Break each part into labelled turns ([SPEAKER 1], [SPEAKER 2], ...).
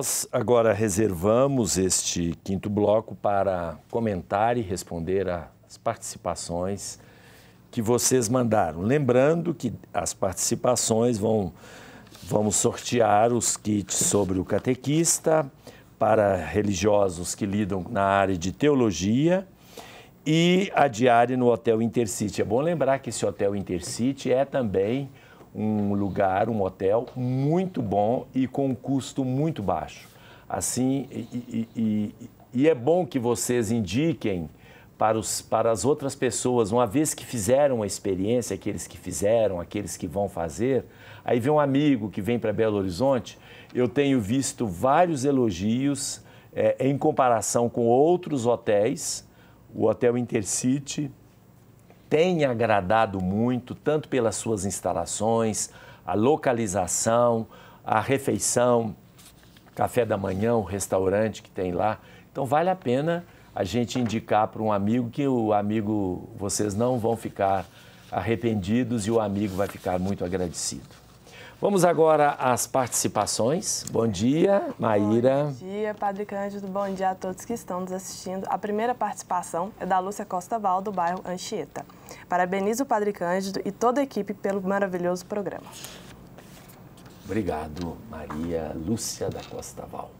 [SPEAKER 1] Nós agora reservamos este quinto bloco para comentar e responder às participações que vocês mandaram. Lembrando que as participações vão vamos sortear os kits sobre o catequista para religiosos que lidam na área de teologia e a diária no Hotel Intercity. É bom lembrar que esse Hotel Intercity é também um lugar, um hotel muito bom e com um custo muito baixo. Assim, e, e, e, e é bom que vocês indiquem para, os, para as outras pessoas, uma vez que fizeram a experiência, aqueles que fizeram, aqueles que vão fazer, aí vem um amigo que vem para Belo Horizonte, eu tenho visto vários elogios é, em comparação com outros hotéis, o Hotel Intercity, tem agradado muito, tanto pelas suas instalações, a localização, a refeição, café da manhã, o restaurante que tem lá. Então vale a pena a gente indicar para um amigo que o amigo vocês não vão ficar arrependidos e o amigo vai ficar muito agradecido. Vamos agora às participações. Bom dia, Maíra. Bom
[SPEAKER 2] dia, Padre Cândido. Bom dia a todos que estão nos assistindo. A primeira participação é da Lúcia Costa Val, do bairro Anchieta. Parabenizo o Padre Cândido e toda a equipe pelo maravilhoso programa.
[SPEAKER 1] Obrigado, Maria Lúcia da Costa Val.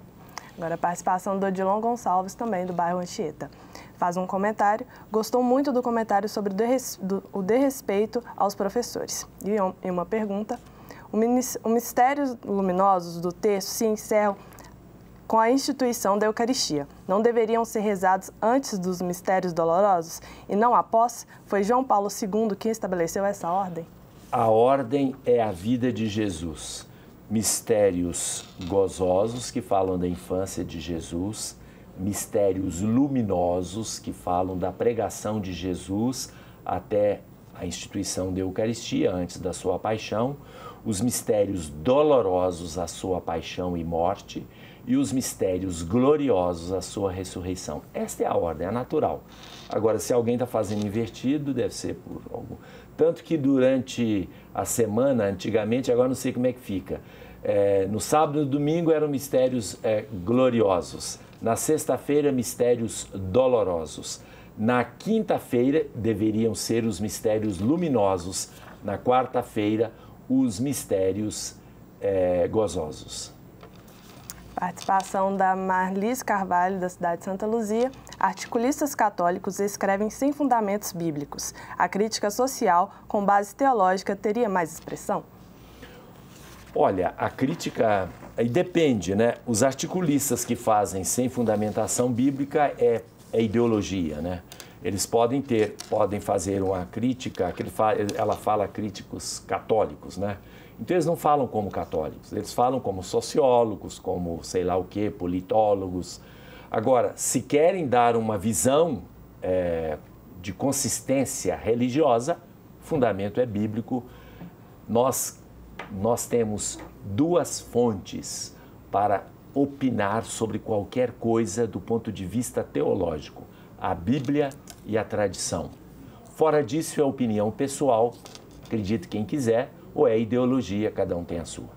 [SPEAKER 2] Agora a participação do Odilon Gonçalves, também do bairro Anchieta. Faz um comentário, gostou muito do comentário sobre o desrespeito aos professores. E uma pergunta, o mistério luminoso do texto se encerra com a instituição da Eucaristia. Não deveriam ser rezados antes dos mistérios dolorosos e não após? Foi João Paulo II quem estabeleceu essa ordem?
[SPEAKER 1] A ordem é a vida de Jesus. Mistérios gozosos, que falam da infância de Jesus, mistérios luminosos, que falam da pregação de Jesus até a instituição da Eucaristia, antes da sua paixão, os mistérios dolorosos, a sua paixão e morte, e os mistérios gloriosos, a sua ressurreição. Esta é a ordem, é natural. Agora, se alguém está fazendo invertido, deve ser por algum. Tanto que durante a semana, antigamente, agora não sei como é que fica. É, no sábado e no domingo eram mistérios é, gloriosos. Na sexta-feira, mistérios dolorosos. Na quinta-feira, deveriam ser os mistérios luminosos. Na quarta-feira, os mistérios é, gozosos.
[SPEAKER 2] Participação da Marlis Carvalho, da cidade de Santa Luzia. Articulistas católicos escrevem sem fundamentos bíblicos. A crítica social, com base teológica, teria mais expressão?
[SPEAKER 1] Olha, a crítica. e depende, né? Os articulistas que fazem sem fundamentação bíblica é, é ideologia, né? Eles podem ter, podem fazer uma crítica, que ela fala críticos católicos, né? Então eles não falam como católicos, eles falam como sociólogos, como sei lá o que, politólogos. Agora, se querem dar uma visão é, de consistência religiosa, fundamento é bíblico. Nós, nós temos duas fontes para opinar sobre qualquer coisa do ponto de vista teológico: a Bíblia e a tradição. Fora disso, é opinião pessoal, acredite quem quiser, ou é ideologia, cada um tem a sua.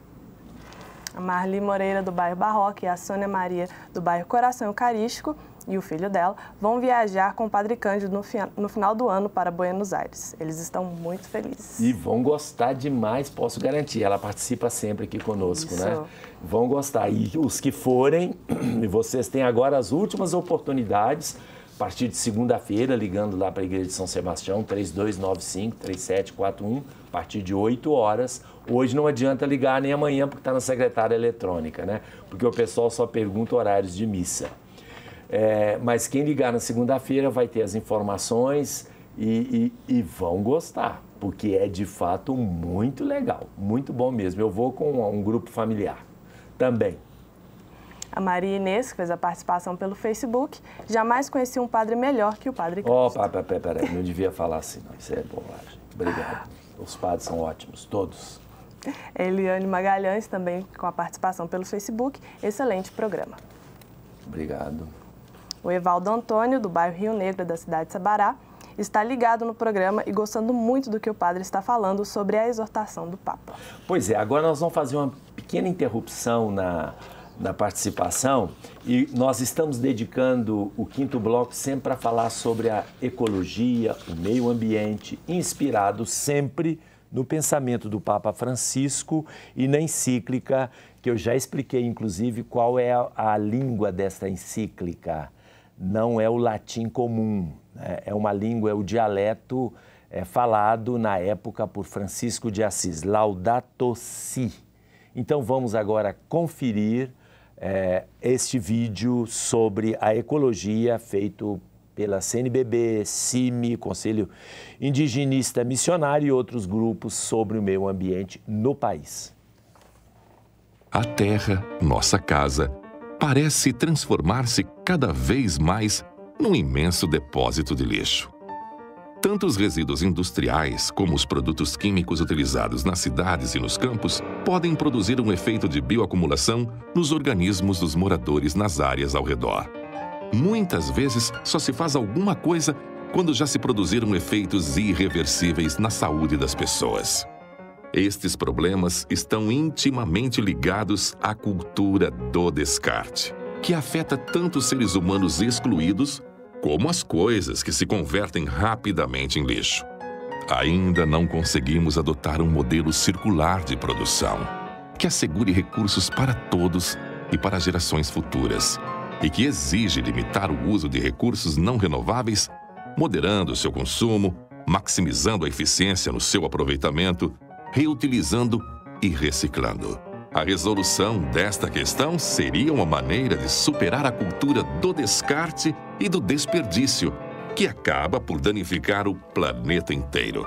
[SPEAKER 2] A Marli Moreira, do bairro Barroque, e a Sônia Maria, do bairro Coração Eucarístico, e o filho dela, vão viajar com o Padre Cândido no, no, final do ano para Buenos Aires. Eles estão muito felizes.
[SPEAKER 1] E vão gostar demais, posso garantir. Ela participa sempre aqui conosco, né? Isso. né? Vão gostar. E os que forem, vocês têm agora as últimas oportunidades a partir de segunda-feira, ligando lá para a Igreja de São Sebastião, 3295-3741, a partir de 8 horas. Hoje não adianta ligar nem amanhã, porque está na secretária eletrônica, né? Porque o pessoal só pergunta horários de missa. É, mas quem ligar na segunda-feira vai ter as informações e, e, e vão gostar, porque é de fato muito legal, muito bom mesmo. Eu vou com um grupo familiar também
[SPEAKER 2] a Maria Inês, que fez a participação pelo Facebook, jamais conheci um padre melhor que o padre Cristo.
[SPEAKER 1] Opa, oh, peraí, peraí, não devia falar assim, não. Isso é bobagem. Obrigado. Os padres são ótimos, todos.
[SPEAKER 2] Eliane Magalhães, também com a participação pelo Facebook. Excelente programa.
[SPEAKER 1] Obrigado.
[SPEAKER 2] O Evaldo Antônio, do bairro Rio Negro, da cidade de Sabará, está ligado no programa e gostando muito do que o padre está falando sobre a exortação do Papa.
[SPEAKER 1] Pois é, agora nós vamos fazer uma pequena interrupção na da participação e nós estamos dedicando o quinto bloco sempre a falar sobre a ecologia, o meio ambiente, inspirado sempre no pensamento do Papa Francisco e na encíclica, que eu já expliquei, inclusive, qual é a, língua desta encíclica. Não é o latim comum, né? é uma língua, é o dialeto é, falado na época por Francisco de Assis, Laudato Si. Então vamos agora conferir é, este vídeo sobre a ecologia feito pela CNBB, CIMI, Conselho Indigenista Missionário e outros grupos sobre o meio ambiente no país.
[SPEAKER 3] A terra, nossa casa, parece transformar-se cada vez mais num imenso depósito de lixo. Tanto os resíduos industriais como os produtos químicos utilizados nas cidades e nos campos podem produzir um efeito de bioacumulação nos organismos dos moradores nas áreas ao redor. Muitas vezes só se faz alguma coisa quando já se produziram efeitos irreversíveis na saúde das pessoas. Estes problemas estão intimamente ligados à cultura do descarte, que afeta tanto os seres humanos excluídos como as coisas que se convertem rapidamente em lixo. Ainda não conseguimos adotar um modelo circular de produção que assegure recursos para todos e para gerações futuras e que exige limitar o uso de recursos não renováveis, moderando seu consumo, maximizando a eficiência no seu aproveitamento, reutilizando e reciclando. A resolução desta questão seria uma maneira de superar a cultura do descarte e do desperdício, que acaba por danificar o planeta inteiro.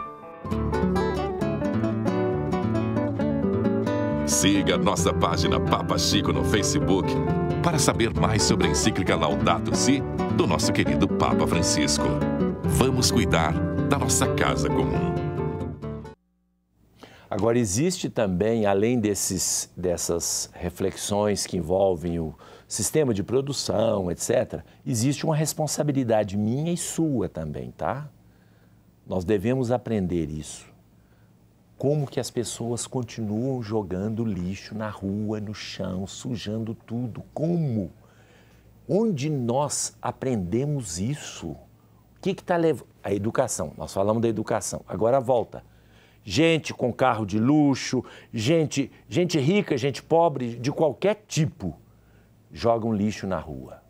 [SPEAKER 3] Siga nossa página Papa Chico no Facebook para saber mais sobre a encíclica Laudato Si do nosso querido Papa Francisco. Vamos cuidar da nossa
[SPEAKER 1] casa comum. Agora, existe também, além desses, dessas reflexões que envolvem o sistema de produção, etc., existe uma responsabilidade minha e sua também, tá? Nós devemos aprender isso. Como que as pessoas continuam jogando lixo na rua, no chão, sujando tudo? Como? Onde nós aprendemos isso? O que está levando. A educação, nós falamos da educação. Agora volta gente com carro de luxo, gente, gente rica, gente pobre, de qualquer tipo, jogam lixo na rua.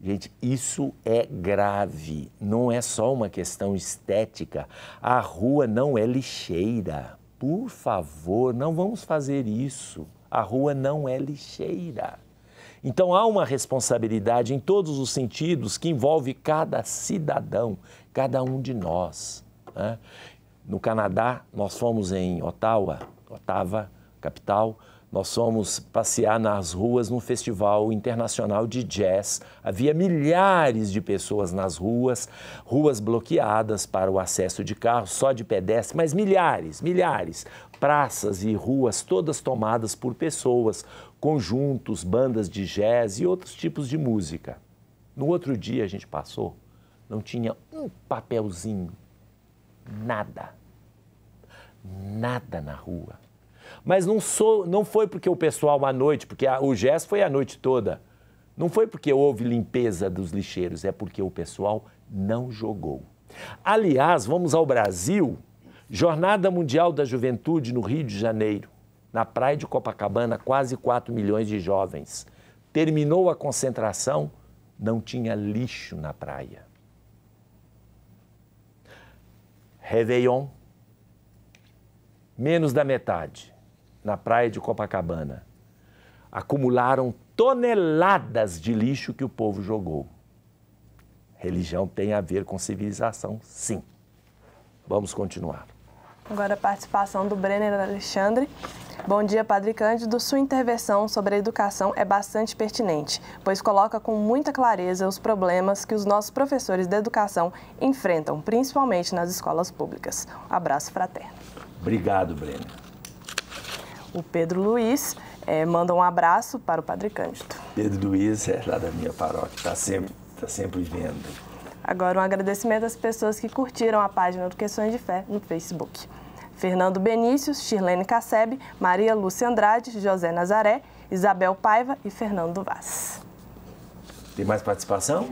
[SPEAKER 1] Gente, isso é grave. Não é só uma questão estética. A rua não é lixeira. Por favor, não vamos fazer isso. A rua não é lixeira. Então há uma responsabilidade em todos os sentidos que envolve cada cidadão, cada um de nós. Né? No Canadá, nós fomos em Ottawa, Ottawa, capital, nós fomos passear nas ruas num festival internacional de jazz. Havia milhares de pessoas nas ruas, ruas bloqueadas para o acesso de carros, só de pedestre, mas milhares, milhares. Praças e ruas todas tomadas por pessoas, conjuntos, bandas de jazz e outros tipos de música. No outro dia a gente passou, não tinha um papelzinho nada. Nada na rua. Mas não, sou, não foi porque o pessoal à noite, porque a, o gesto foi a noite toda. Não foi porque houve limpeza dos lixeiros, é porque o pessoal não jogou. Aliás, vamos ao Brasil. Jornada Mundial da Juventude no Rio de Janeiro. Na praia de Copacabana, quase 4 milhões de jovens. Terminou a concentração, não tinha lixo na praia. Réveillon, menos da metade, na praia de Copacabana. Acumularam toneladas de lixo que o povo jogou. Religião tem a ver com civilização, sim. Vamos continuar.
[SPEAKER 2] Agora a participação do Brenner Alexandre. Bom dia, Padre Cândido. Sua intervenção sobre a educação é bastante pertinente, pois coloca com muita clareza os problemas que os nossos professores de educação enfrentam, principalmente nas escolas públicas. Um abraço fraterno.
[SPEAKER 1] Obrigado, Brenner.
[SPEAKER 2] O Pedro Luiz é, manda um abraço para o Padre Cândido.
[SPEAKER 1] Pedro Luiz é lá da minha paróquia, está sempre, tá sempre vendo.
[SPEAKER 2] Agora, um agradecimento às pessoas que curtiram a página do Questões de Fé no Facebook. Fernando Benícios, Shirlene Casseb, Maria Lúcia Andrade, José Nazaré, Isabel Paiva e Fernando Vaz.
[SPEAKER 1] Tem mais participação?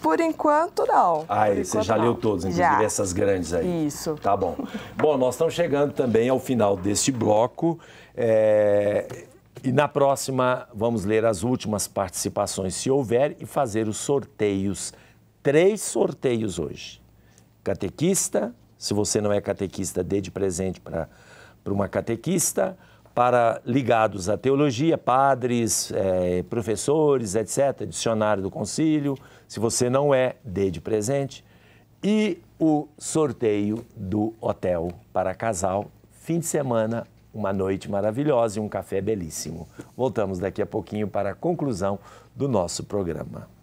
[SPEAKER 2] Por enquanto, não. Ah, é, você já não. leu todos, inclusive já.
[SPEAKER 1] essas grandes aí. Isso. Tá bom. bom, nós estamos chegando também ao final deste bloco. É... E na próxima, vamos ler as últimas participações, se houver, e fazer os sorteios três sorteios hoje. Catequista, se você não é catequista, dê de presente para uma catequista, para ligados à teologia, padres, é, professores, etc., dicionário do concílio. Se você não é, dê de presente. E o sorteio do hotel para casal, fim de semana, uma noite maravilhosa e um café belíssimo. Voltamos daqui a pouquinho para a conclusão do nosso programa.